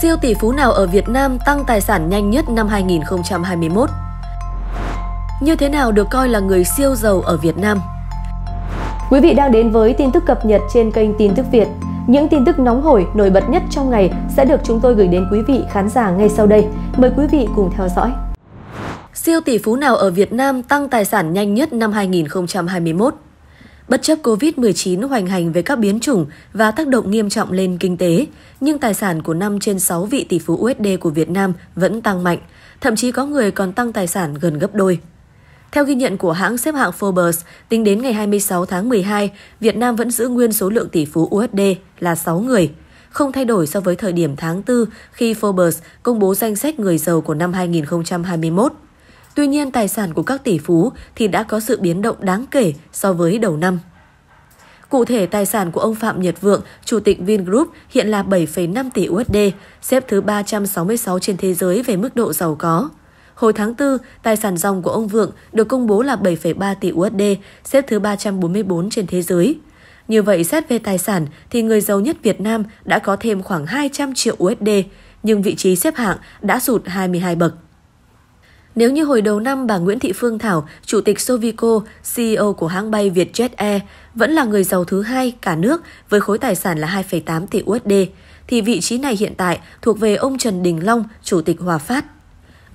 Siêu tỷ phú nào ở Việt Nam tăng tài sản nhanh nhất năm 2021? Như thế nào được coi là người siêu giàu ở Việt Nam? Quý vị đang đến với tin tức cập nhật trên kênh Tin tức Việt. Những tin tức nóng hổi, nổi bật nhất trong ngày sẽ được chúng tôi gửi đến quý vị khán giả ngay sau đây. Mời quý vị cùng theo dõi. Siêu tỷ phú nào ở Việt Nam tăng tài sản nhanh nhất năm 2021? Bất chấp COVID-19 hoành hành với các biến chủng và tác động nghiêm trọng lên kinh tế, nhưng tài sản của 5 trên 6 vị tỷ phú USD của Việt Nam vẫn tăng mạnh, thậm chí có người còn tăng tài sản gần gấp đôi. Theo ghi nhận của hãng xếp hạng Forbes, tính đến ngày 26 tháng 12, Việt Nam vẫn giữ nguyên số lượng tỷ phú USD là 6 người, không thay đổi so với thời điểm tháng 4 khi Forbes công bố danh sách người giàu của năm 2021. Tuy nhiên, tài sản của các tỷ phú thì đã có sự biến động đáng kể so với đầu năm. Cụ thể, tài sản của ông Phạm Nhật Vượng, Chủ tịch Vingroup hiện là 7,5 tỷ USD, xếp thứ 366 trên thế giới về mức độ giàu có. Hồi tháng 4, tài sản dòng của ông Vượng được công bố là 7,3 tỷ USD, xếp thứ 344 trên thế giới. Như vậy, xét về tài sản thì người giàu nhất Việt Nam đã có thêm khoảng 200 triệu USD, nhưng vị trí xếp hạng đã sụt 22 bậc. Nếu như hồi đầu năm bà Nguyễn Thị Phương Thảo, Chủ tịch Sovico, CEO của hãng bay Vietjet Air, vẫn là người giàu thứ hai cả nước với khối tài sản là 2,8 tỷ USD, thì vị trí này hiện tại thuộc về ông Trần Đình Long, Chủ tịch Hòa Phát.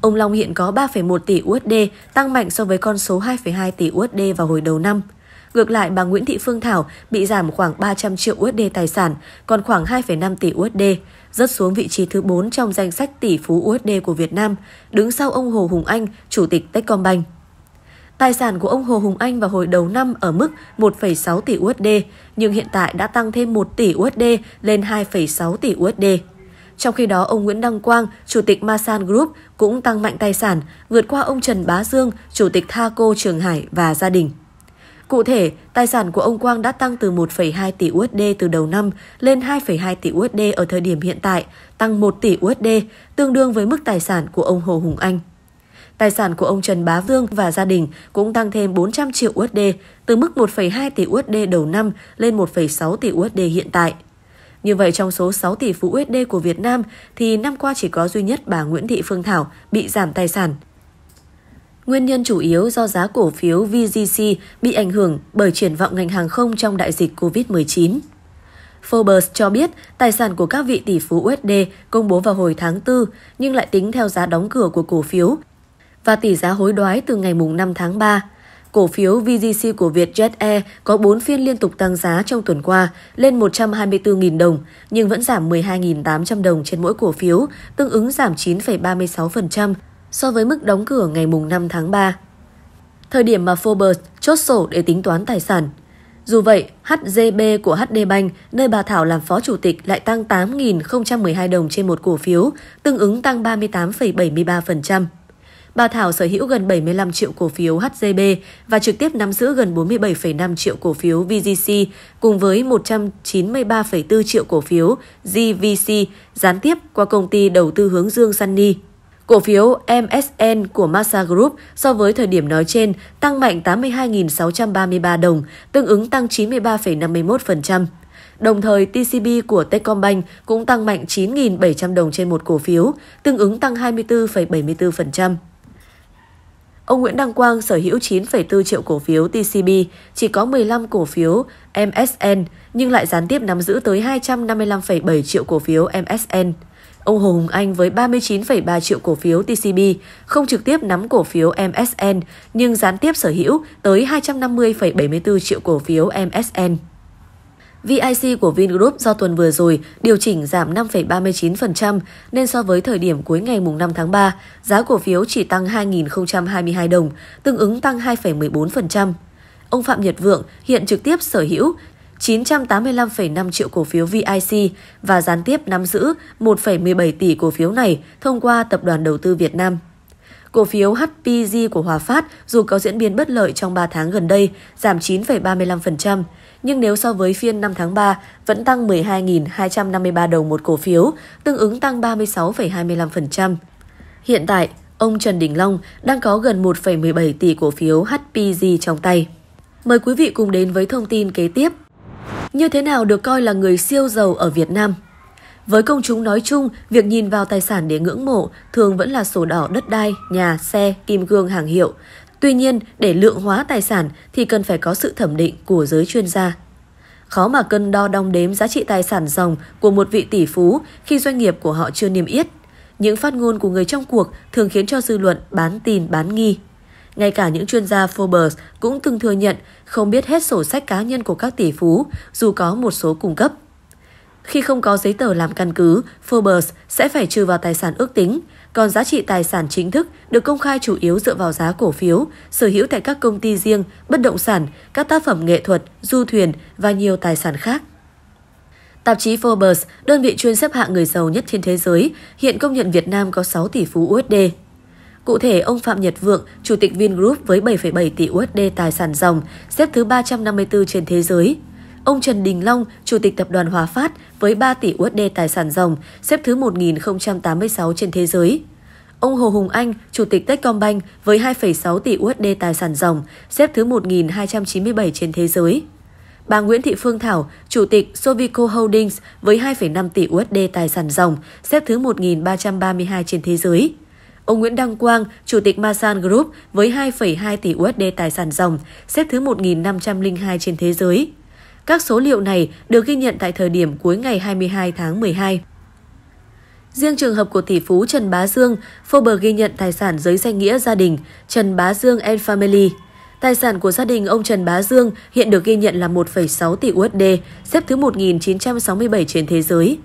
Ông Long hiện có 3,1 tỷ USD, tăng mạnh so với con số 2,2 tỷ USD vào hồi đầu năm – Ngược lại, bà Nguyễn Thị Phương Thảo bị giảm khoảng 300 triệu USD tài sản, còn khoảng 2,5 tỷ USD, rớt xuống vị trí thứ 4 trong danh sách tỷ phú USD của Việt Nam, đứng sau ông Hồ Hùng Anh, Chủ tịch Techcombank. Tài sản của ông Hồ Hùng Anh vào hồi đầu năm ở mức 1,6 tỷ USD, nhưng hiện tại đã tăng thêm 1 tỷ USD lên 2,6 tỷ USD. Trong khi đó, ông Nguyễn Đăng Quang, chủ tịch Masan Group cũng tăng mạnh tài sản, vượt qua ông Trần Bá Dương, chủ tịch Thaco Trường Hải và gia đình. Cụ thể, tài sản của ông Quang đã tăng từ 1,2 tỷ USD từ đầu năm lên 2,2 tỷ USD ở thời điểm hiện tại, tăng 1 tỷ USD, tương đương với mức tài sản của ông Hồ Hùng Anh. Tài sản của ông Trần Bá Vương và gia đình cũng tăng thêm 400 triệu USD, từ mức 1,2 tỷ USD đầu năm lên 1,6 tỷ USD hiện tại. Như vậy trong số 6 tỷ phú USD của Việt Nam thì năm qua chỉ có duy nhất bà Nguyễn Thị Phương Thảo bị giảm tài sản – Nguyên nhân chủ yếu do giá cổ phiếu VGC bị ảnh hưởng bởi triển vọng ngành hàng không trong đại dịch COVID-19. Forbes cho biết tài sản của các vị tỷ phú USD công bố vào hồi tháng 4 nhưng lại tính theo giá đóng cửa của cổ phiếu và tỷ giá hối đoái từ ngày 5 tháng 3. Cổ phiếu VGC của Vietjet Air có 4 phiên liên tục tăng giá trong tuần qua lên 124.000 đồng nhưng vẫn giảm 12.800 đồng trên mỗi cổ phiếu, tương ứng giảm 9,36% so với mức đóng cửa ngày mùng 5 tháng 3. Thời điểm mà Forbes chốt sổ để tính toán tài sản. Dù vậy, HGB của HD Bank, nơi bà Thảo làm phó chủ tịch lại tăng 8.012 đồng trên một cổ phiếu, tương ứng tăng 38,73%. Bà Thảo sở hữu gần 75 triệu cổ phiếu HGB và trực tiếp nắm giữ gần 47,5 triệu cổ phiếu VGC cùng với 193,4 triệu cổ phiếu GVC gián tiếp qua công ty đầu tư hướng dương Sunny. Cổ phiếu MSN của Masa Group so với thời điểm nói trên tăng mạnh 82.633 đồng, tương ứng tăng 93,51%. Đồng thời, TCB của Techcombank cũng tăng mạnh 9.700 đồng trên một cổ phiếu, tương ứng tăng 24,74%. Ông Nguyễn Đăng Quang sở hữu 9,4 triệu cổ phiếu TCB, chỉ có 15 cổ phiếu MSN nhưng lại gián tiếp nắm giữ tới 255,7 triệu cổ phiếu MSN. Ông Hồ Hùng Anh với 39,3 triệu cổ phiếu TCB không trực tiếp nắm cổ phiếu MSN nhưng gián tiếp sở hữu tới 250,74 triệu cổ phiếu MSN. VIC của Vingroup do tuần vừa rồi điều chỉnh giảm 5,39% nên so với thời điểm cuối ngày 5 tháng 3, giá cổ phiếu chỉ tăng 2.022 đồng, tương ứng tăng 2,14%. Ông Phạm Nhật Vượng hiện trực tiếp sở hữu 985,5 triệu cổ phiếu VIC và gián tiếp nắm giữ 1,17 tỷ cổ phiếu này thông qua Tập đoàn Đầu tư Việt Nam. Cổ phiếu HPG của Hòa Phát dù có diễn biến bất lợi trong 3 tháng gần đây, giảm 9,35%, nhưng nếu so với phiên 5 tháng 3 vẫn tăng 12.253 đồng một cổ phiếu, tương ứng tăng 36,25%. Hiện tại, ông Trần Đình Long đang có gần 1,17 tỷ cổ phiếu HPG trong tay. Mời quý vị cùng đến với thông tin kế tiếp. Như thế nào được coi là người siêu giàu ở Việt Nam? Với công chúng nói chung, việc nhìn vào tài sản để ngưỡng mộ thường vẫn là sổ đỏ đất đai, nhà, xe, kim cương hàng hiệu. Tuy nhiên, để lượng hóa tài sản thì cần phải có sự thẩm định của giới chuyên gia. Khó mà cân đo đong đếm giá trị tài sản dòng của một vị tỷ phú khi doanh nghiệp của họ chưa niêm yết. Những phát ngôn của người trong cuộc thường khiến cho dư luận bán tin bán nghi. Ngay cả những chuyên gia Forbes cũng từng thừa nhận không biết hết sổ sách cá nhân của các tỷ phú dù có một số cung cấp. Khi không có giấy tờ làm căn cứ, Forbes sẽ phải trừ vào tài sản ước tính, còn giá trị tài sản chính thức được công khai chủ yếu dựa vào giá cổ phiếu, sở hữu tại các công ty riêng, bất động sản, các tác phẩm nghệ thuật, du thuyền và nhiều tài sản khác. Tạp chí Forbes, đơn vị chuyên xếp hạng người giàu nhất trên thế giới, hiện công nhận Việt Nam có 6 tỷ phú USD. Cụ thể, ông Phạm Nhật Vượng, Chủ tịch Vingroup với 7,7 tỷ USD tài sản dòng, xếp thứ 354 trên thế giới. Ông Trần Đình Long, Chủ tịch Tập đoàn Hòa Phát với 3 tỷ USD tài sản dòng, xếp thứ 1086 trên thế giới. Ông Hồ Hùng Anh, Chủ tịch Techcombank với 2,6 tỷ USD tài sản dòng, xếp thứ 1297 trên thế giới. Bà Nguyễn Thị Phương Thảo, Chủ tịch Sovico Holdings với 2,5 tỷ USD tài sản dòng, xếp thứ 1332 trên thế giới ông Nguyễn Đăng Quang, Chủ tịch Masan Group với 2,2 tỷ USD tài sản ròng xếp thứ 1.502 trên thế giới. Các số liệu này được ghi nhận tại thời điểm cuối ngày 22 tháng 12. Riêng trường hợp của tỷ phú Trần Bá Dương, Forbes ghi nhận tài sản dưới danh nghĩa gia đình Trần Bá Dương and Family. Tài sản của gia đình ông Trần Bá Dương hiện được ghi nhận là 1,6 tỷ USD, xếp thứ 1.967 trên thế giới.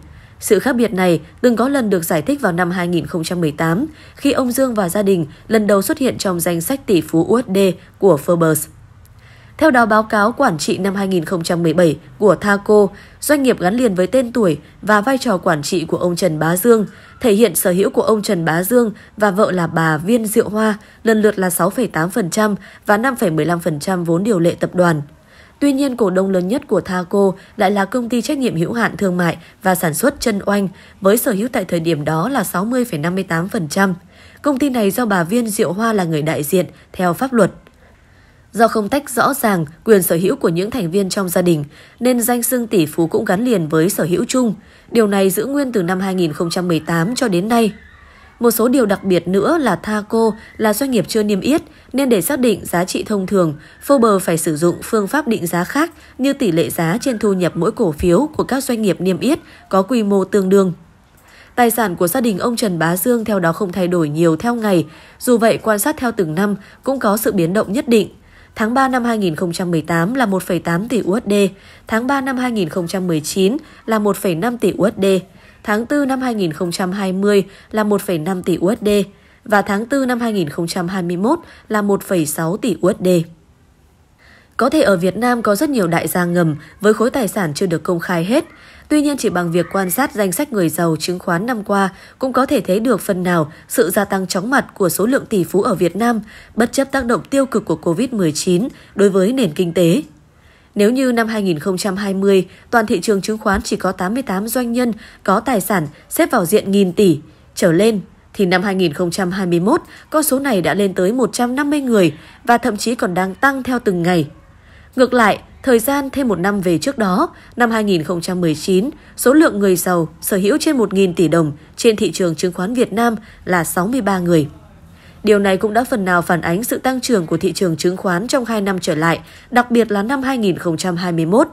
Sự khác biệt này từng có lần được giải thích vào năm 2018 khi ông Dương và gia đình lần đầu xuất hiện trong danh sách tỷ phú USD của Forbes. Theo đó, báo cáo quản trị năm 2017 của Thaco, doanh nghiệp gắn liền với tên tuổi và vai trò quản trị của ông Trần Bá Dương, thể hiện sở hữu của ông Trần Bá Dương và vợ là bà Viên Diệu Hoa lần lượt là 6,8% và 5,15% vốn điều lệ tập đoàn – Tuy nhiên, cổ đông lớn nhất của Thaco lại là công ty trách nhiệm hữu hạn thương mại và sản xuất chân oanh, với sở hữu tại thời điểm đó là 60,58%. Công ty này do bà Viên Diệu Hoa là người đại diện, theo pháp luật. Do không tách rõ ràng quyền sở hữu của những thành viên trong gia đình, nên danh xưng tỷ phú cũng gắn liền với sở hữu chung. Điều này giữ nguyên từ năm 2018 cho đến nay. Một số điều đặc biệt nữa là Thaco là doanh nghiệp chưa niêm yết nên để xác định giá trị thông thường, Fober phải sử dụng phương pháp định giá khác như tỷ lệ giá trên thu nhập mỗi cổ phiếu của các doanh nghiệp niêm yết có quy mô tương đương. Tài sản của gia đình ông Trần Bá Dương theo đó không thay đổi nhiều theo ngày, dù vậy quan sát theo từng năm cũng có sự biến động nhất định. Tháng 3 năm 2018 là 1,8 tỷ USD, tháng 3 năm 2019 là 1,5 tỷ USD, tháng 4 năm 2020 là 1,5 tỷ USD và tháng 4 năm 2021 là 1,6 tỷ USD. Có thể ở Việt Nam có rất nhiều đại gia ngầm với khối tài sản chưa được công khai hết. Tuy nhiên chỉ bằng việc quan sát danh sách người giàu chứng khoán năm qua cũng có thể thấy được phần nào sự gia tăng chóng mặt của số lượng tỷ phú ở Việt Nam bất chấp tác động tiêu cực của Covid-19 đối với nền kinh tế. Nếu như năm 2020, toàn thị trường chứng khoán chỉ có 88 doanh nhân có tài sản xếp vào diện nghìn tỷ trở lên, thì năm 2021, con số này đã lên tới 150 người và thậm chí còn đang tăng theo từng ngày. Ngược lại, thời gian thêm một năm về trước đó, năm 2019, số lượng người giàu sở hữu trên 1.000 tỷ đồng trên thị trường chứng khoán Việt Nam là 63 người. Điều này cũng đã phần nào phản ánh sự tăng trưởng của thị trường chứng khoán trong 2 năm trở lại, đặc biệt là năm 2021.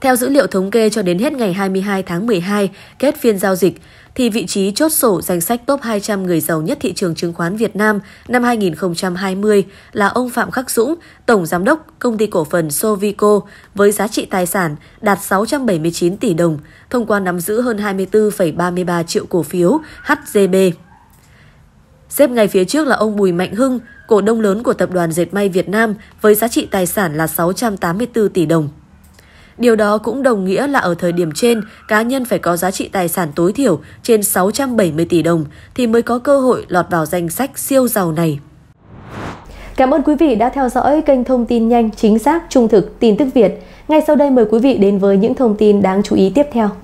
Theo dữ liệu thống kê cho đến hết ngày 22 tháng 12, kết phiên giao dịch, thì vị trí chốt sổ danh sách top 200 người giàu nhất thị trường chứng khoán Việt Nam năm 2020 là ông Phạm Khắc Dũng, Tổng Giám đốc Công ty Cổ phần Sovico với giá trị tài sản đạt 679 tỷ đồng, thông qua nắm giữ hơn 24,33 triệu cổ phiếu HGB. Xếp ngay phía trước là ông Bùi Mạnh Hưng, cổ đông lớn của Tập đoàn Dệt May Việt Nam với giá trị tài sản là 684 tỷ đồng. Điều đó cũng đồng nghĩa là ở thời điểm trên, cá nhân phải có giá trị tài sản tối thiểu trên 670 tỷ đồng thì mới có cơ hội lọt vào danh sách siêu giàu này. Cảm ơn quý vị đã theo dõi kênh thông tin nhanh, chính xác, trung thực, tin tức Việt. Ngay sau đây mời quý vị đến với những thông tin đáng chú ý tiếp theo.